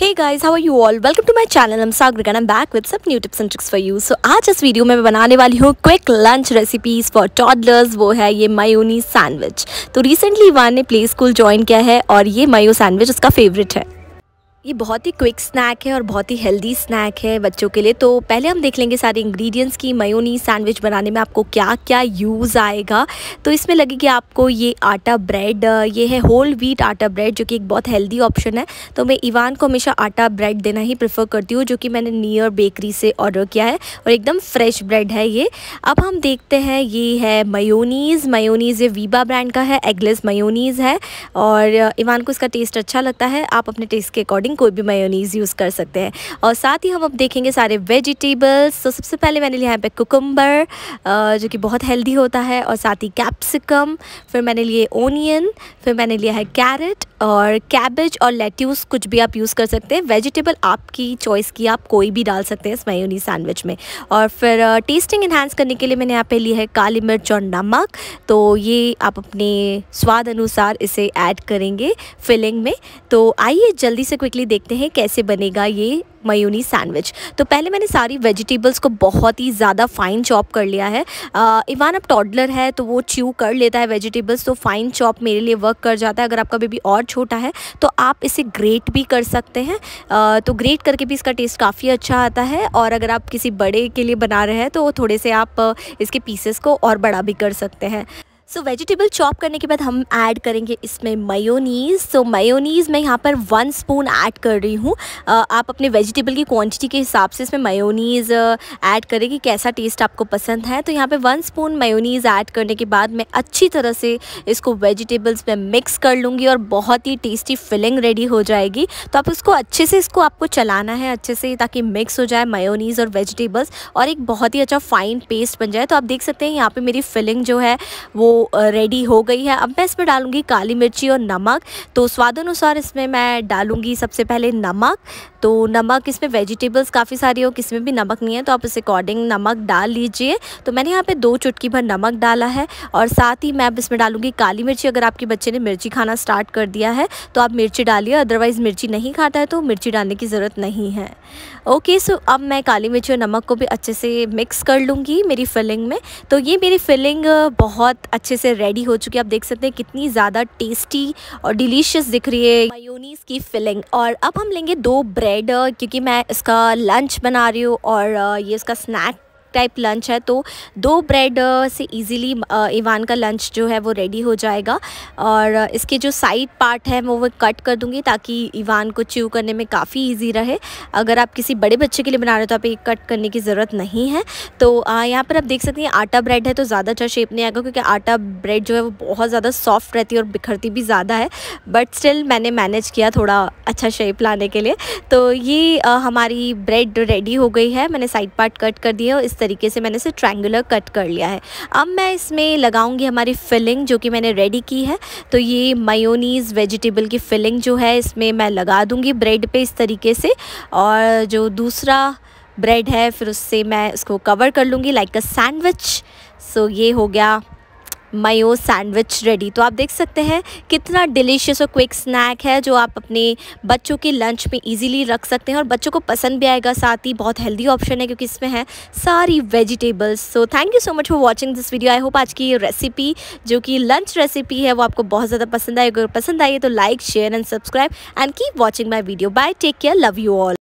hey guys how are you all welcome to my channel हम Sagar and back with सब new tips and tricks for you so आज इस video में मैं बनाने वाली हूँ quick lunch recipes for toddlers वो है ये मायोनी सैंडविच तो रिसेंटली वन ने प्ले स्कूल ज्वाइन किया है और ये मायो सैंडविच उसका फेवरेट है ये बहुत ही क्विक स्नैक है और बहुत ही हेल्दी स्नैक है बच्चों के लिए तो पहले हम देख लेंगे सारे इंग्रेडिएंट्स की मयोनी सैंडविच बनाने में आपको क्या क्या यूज़ आएगा तो इसमें लगेगी आपको ये आटा ब्रेड ये है होल व्हीट आटा ब्रेड जो कि एक बहुत हेल्दी ऑप्शन है तो मैं इवान को हमेशा आटा ब्रेड देना ही प्रेफर करती हूँ जो कि मैंने नियर बेकरी से ऑर्डर किया है और एकदम फ्रेश ब्रेड है ये अब हम देखते हैं ये है मयोनीज़ मयोनीज़ ये वीबा ब्रांड का है एगलेस मयोनीज़ है और इवान को इसका टेस्ट अच्छा लगता है आप अपने टेस्ट के अकॉर्डिंग कोई भी मेयोनीज यूज़ कर सकते हैं और साथ ही हम अब देखेंगे सारे वेजिटेबल्स तो सबसे पहले मैंने लिया यहाँ पे कुकुम्बर जो कि बहुत हेल्दी होता है और साथ ही कैप्सिकम फिर मैंने लिए ओनियन फिर मैंने लिया है कैरेट और कैबेज और लेट्यूस कुछ भी आप यूज़ कर सकते हैं वेजिटेबल आपकी चॉइस की आप कोई भी डाल सकते हैं इस मेयोनीज सैंडविच में और फिर टेस्टिंग इन्हांस करने के लिए मैंने यहाँ पे लिया है काली मिर्च और नमक तो ये आप अपने स्वाद अनुसार इसे ऐड करेंगे फिलिंग में तो आइए जल्दी से क्विकली चलिए देखते हैं कैसे बनेगा ये मयूनी सैंडविच तो पहले मैंने सारी वेजिटेबल्स को बहुत ही ज़्यादा फाइन चॉप कर लिया है इवान अब टॉडलर है तो वो च्यू कर लेता है वेजिटेबल्स तो फाइन चॉप मेरे लिए वर्क कर जाता है अगर आपका बेबी और छोटा है तो आप इसे ग्रेट भी कर सकते हैं आ, तो ग्रेट करके भी इसका टेस्ट काफ़ी अच्छा आता है और अगर आप किसी बड़े के लिए बना रहे हैं तो थोड़े से आप इसके पीसेस को और बड़ा भी कर सकते हैं सो वेजिटेबल चॉप करने के बाद हम ऐड करेंगे इसमें मयोनीज़ सो मयोनीज़ मैं यहाँ पर वन स्पून ऐड कर रही हूँ आप अपने वेजिटेबल की क्वांटिटी के हिसाब से इसमें मयोनीज़ ऐड करें कि कैसा टेस्ट आपको पसंद है तो यहाँ पे वन स्पून मयोनीज़ ऐड करने के बाद मैं अच्छी तरह से इसको वेजिटेबल्स में मिक्स कर लूँगी और बहुत ही टेस्टी फिलिंग रेडी हो जाएगी तो आप उसको अच्छे से इसको आपको चलाना है अच्छे से ताकि मिक्स हो जाए मयोनीज़ और वेजिटेबल्स और एक बहुत ही अच्छा फाइन पेस्ट बन जाए तो आप देख सकते हैं यहाँ पर मेरी फिलिंग जो है वो रेडी हो गई है अब मैं इसमें डालूँगी काली मिर्ची और नमक तो स्वादानुसार इसमें मैं डालूँगी सबसे पहले नमक तो नमक इसमें वेजिटेबल्स काफ़ी सारी हो किसी में भी नमक नहीं है तो आप इस अकॉर्डिंग नमक डाल लीजिए तो मैंने यहाँ पे दो चुटकी भर नमक डाला है और साथ ही मैं अब इसमें डालूंगी काली मिर्ची अगर आपके बच्चे ने मिर्ची खाना स्टार्ट कर दिया है तो आप मिर्ची डालिए अदरवाइज़ मिर्ची नहीं खाता है तो मिर्ची डालने की ज़रूरत नहीं है ओके सो अब मैं काली मिर्ची और नमक को भी अच्छे से मिक्स कर लूँगी मेरी फिलिंग में तो ये मेरी फिलिंग बहुत अच्छी अच्छे से रेडी हो चुकी है आप देख सकते हैं कितनी ज़्यादा टेस्टी और डिलीशियस दिख रही है मायोनीस की फिलिंग और अब हम लेंगे दो ब्रेड क्योंकि मैं इसका लंच बना रही हूँ और ये इसका स्नैक टाइप लंच है तो दो ब्रेड uh, से इजीली इवान uh, का लंच जो है वो रेडी हो जाएगा और uh, इसके जो साइड पार्ट है वो मैं कट कर दूँगी ताकि इवान को च्यू करने में काफ़ी ईजी रहे अगर आप किसी बड़े बच्चे के लिए बना रहे हो तो आप कट करने की ज़रूरत नहीं है तो यहाँ पर आप देख सकते हैं आटा ब्रेड है तो ज़्यादा अच्छा शेप नहीं आएगा क्योंकि आटा ब्रेड जो है वो बहुत ज़्यादा सॉफ्ट रहती है और बिखरती भी ज़्यादा है बट स्टिल मैंने मैनेज किया थोड़ा अच्छा शेप लाने के लिए तो ये आ, हमारी ब्रेड रेडी हो गई है मैंने साइड पार्ट कट कर दिए और इस तरह तरीके से मैंने इसे ट्रैंगुलर कट कर लिया है अब मैं इसमें लगाऊंगी हमारी फिलिंग जो कि मैंने रेडी की है तो ये मायोनीज़ वेजिटेबल की फिलिंग जो है इसमें मैं लगा दूँगी ब्रेड पे इस तरीके से और जो दूसरा ब्रेड है फिर उससे मैं उसको कवर कर लूँगी लाइक अ सैंडविच सो ये हो गया मयो सैंडविच रेडी तो आप देख सकते हैं कितना डिलीशियस और क्विक स्नैक है जो आप अपने बच्चों के लंच में इजीली रख सकते हैं और बच्चों को पसंद भी आएगा साथ ही बहुत हेल्दी ऑप्शन है क्योंकि इसमें है सारी vegetables so thank you so much for watching this video I hope आज की रेसिपी जो कि लंच रेसिपी है वो आपको बहुत ज़्यादा पसंद आई अगर पसंद आई तो like share and subscribe and keep watching my video bye take care love you all